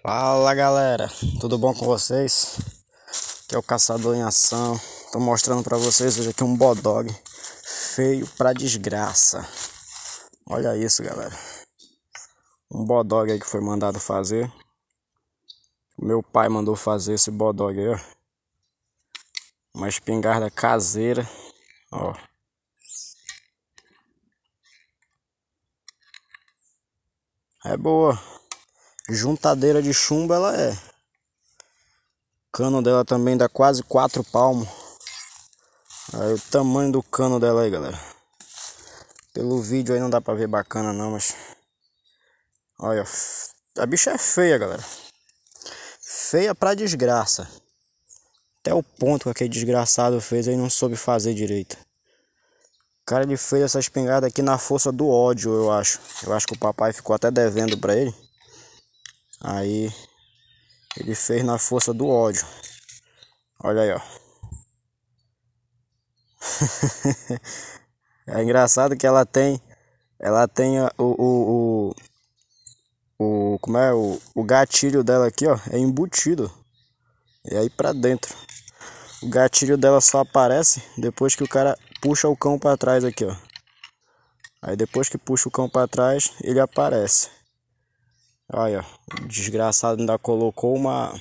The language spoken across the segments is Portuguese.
Fala galera, tudo bom com vocês? Que é o caçador em ação. Tô mostrando para vocês hoje aqui um bodog feio pra desgraça. Olha isso, galera. Um bodog aí que foi mandado fazer. Meu pai mandou fazer esse bodog aí, ó. Uma espingarda caseira, ó. É boa. Juntadeira de chumbo ela é. O cano dela também dá quase 4 palmos. Aí o tamanho do cano dela aí, galera. Pelo vídeo aí não dá pra ver bacana não, mas... Olha, a bicha é feia, galera. Feia pra desgraça. Até o ponto que aquele desgraçado fez aí não soube fazer direito. Cara, ele fez essa espingarda aqui na força do ódio, eu acho. Eu acho que o papai ficou até devendo pra ele. Aí ele fez na força do ódio. Olha aí, ó. é engraçado que ela tem. Ela tem o, o, o, o. Como é? O, o gatilho dela aqui, ó. É embutido. E aí pra dentro. O gatilho dela só aparece depois que o cara puxa o cão pra trás aqui, ó. Aí depois que puxa o cão pra trás, ele aparece. Olha, o desgraçado ainda colocou uma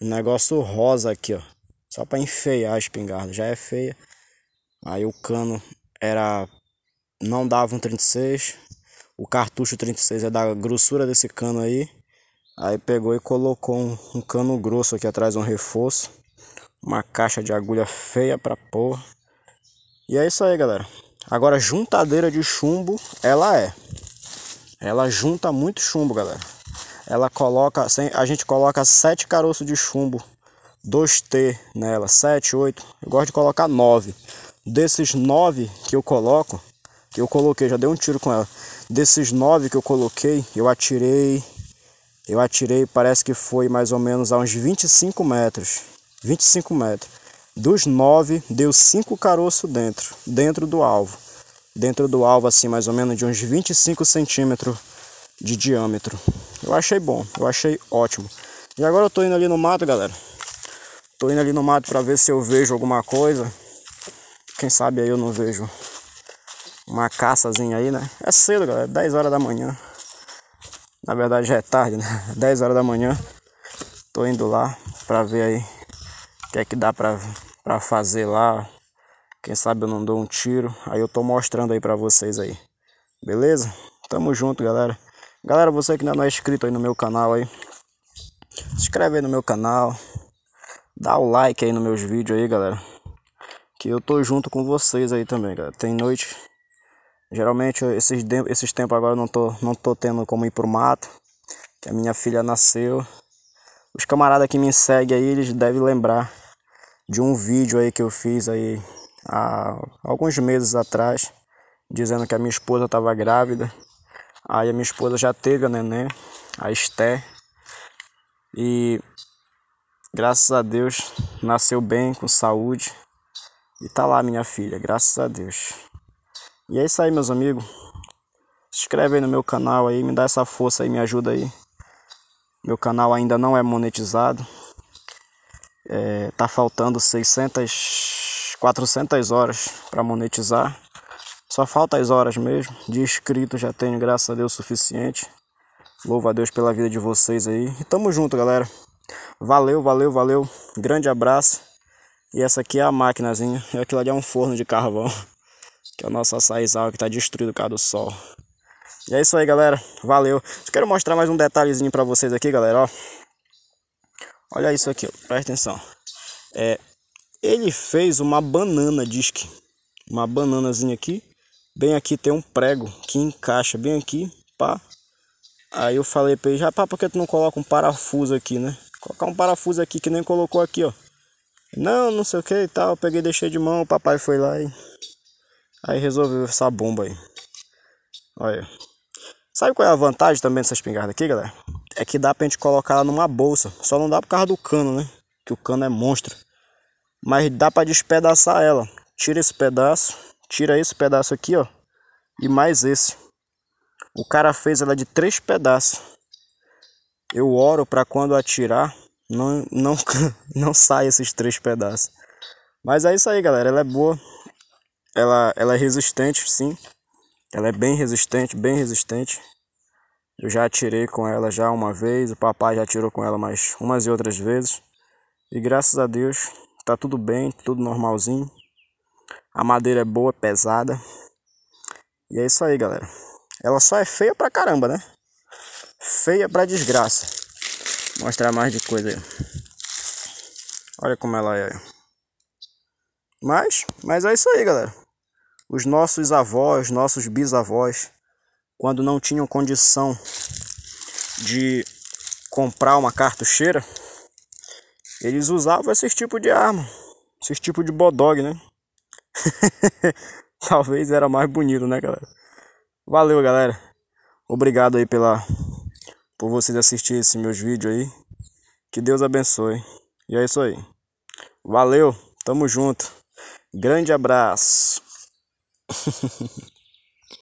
um negócio rosa aqui, ó. Só para enfeiar a espingarda, já é feia. Aí o cano era não dava um 36. O cartucho 36 é da grossura desse cano aí. Aí pegou e colocou um, um cano grosso aqui atrás, um reforço. Uma caixa de agulha feia pra porra. E é isso aí, galera. Agora, juntadeira de chumbo, ela é. Ela junta muito chumbo, galera. Ela coloca, a gente coloca sete caroços de chumbo 2T nela, 7, 8. Eu gosto de colocar 9. Desses 9 que eu coloco, que eu coloquei, já dei um tiro com ela. Desses 9 que eu coloquei, eu atirei. Eu atirei, parece que foi mais ou menos a uns 25 metros. 25 metros. Dos 9, deu 5 caroços dentro, dentro do alvo dentro do alvo, assim, mais ou menos de uns 25 centímetros de diâmetro. Eu achei bom, eu achei ótimo. E agora eu tô indo ali no mato, galera. Tô indo ali no mato para ver se eu vejo alguma coisa. Quem sabe aí eu não vejo uma caçazinha aí, né? É cedo, galera, 10 horas da manhã. Na verdade já é tarde, né? 10 horas da manhã. Tô indo lá para ver aí o que é que dá para fazer lá. Quem sabe eu não dou um tiro. Aí eu tô mostrando aí pra vocês aí. Beleza? Tamo junto, galera. Galera, você que ainda não é inscrito aí no meu canal aí. Se inscreve aí no meu canal. Dá o like aí nos meus vídeos aí, galera. Que eu tô junto com vocês aí também, galera. Tem noite. Geralmente esses, esses tempos agora eu não tô, não tô tendo como ir pro mato. Que a minha filha nasceu. Os camaradas que me seguem aí, eles devem lembrar de um vídeo aí que eu fiz aí há alguns meses atrás, dizendo que a minha esposa estava grávida. Aí a minha esposa já teve a neném, a Esté. E graças a Deus nasceu bem, com saúde. E tá lá minha filha, graças a Deus. E é isso aí, meus amigos. Se inscreve aí no meu canal aí, me dá essa força aí, me ajuda aí. Meu canal ainda não é monetizado. É, tá faltando 600 400 horas para monetizar. Só falta as horas mesmo. De inscrito já tenho, graças a Deus, suficiente. Louvo a Deus pela vida de vocês aí. E tamo junto, galera. Valeu, valeu, valeu. Grande abraço. E essa aqui é a maquinazinha. E aquilo ali é um forno de carvão. Que é o nosso açaizal que tá destruído por causa do sol. E é isso aí, galera. Valeu. Só quero mostrar mais um detalhezinho pra vocês aqui, galera. Ó. Olha isso aqui, ó. presta atenção. É, ele fez uma banana, disque. Uma bananazinha aqui. Bem aqui tem um prego que encaixa bem aqui, pá. Aí eu falei para ele, rapaz, por que tu não coloca um parafuso aqui, né? Colocar um parafuso aqui que nem colocou aqui, ó. Não, não sei o que e tal. Eu peguei, deixei de mão, o papai foi lá e... Aí resolveu essa bomba aí. Olha. Sabe qual é a vantagem também dessa espingarda aqui, galera? É que dá pra gente colocar ela numa bolsa. Só não dá por causa do cano, né? Que o cano é monstro. Mas dá para despedaçar ela. Tira esse pedaço, tira esse pedaço aqui, ó, e mais esse. O cara fez ela de três pedaços. Eu oro para quando atirar não não não sai esses três pedaços. Mas é isso aí, galera, ela é boa. Ela ela é resistente, sim. Ela é bem resistente, bem resistente. Eu já atirei com ela já uma vez, o papai já atirou com ela mais umas e outras vezes. E graças a Deus tá tudo bem, tudo normalzinho. A madeira é boa, pesada. E é isso aí, galera. Ela só é feia pra caramba, né? Feia pra desgraça. Vou mostrar mais de coisa aí. Olha como ela é. Mas, mas é isso aí, galera. Os nossos avós, nossos bisavós, quando não tinham condição de comprar uma cartucheira, eles usavam esses tipos de arma, esses tipos de bodog, né? Talvez era mais bonito, né, galera? Valeu, galera. Obrigado aí pela por vocês assistirem esses meus vídeos aí. Que Deus abençoe. E é isso aí. Valeu, tamo junto. Grande abraço.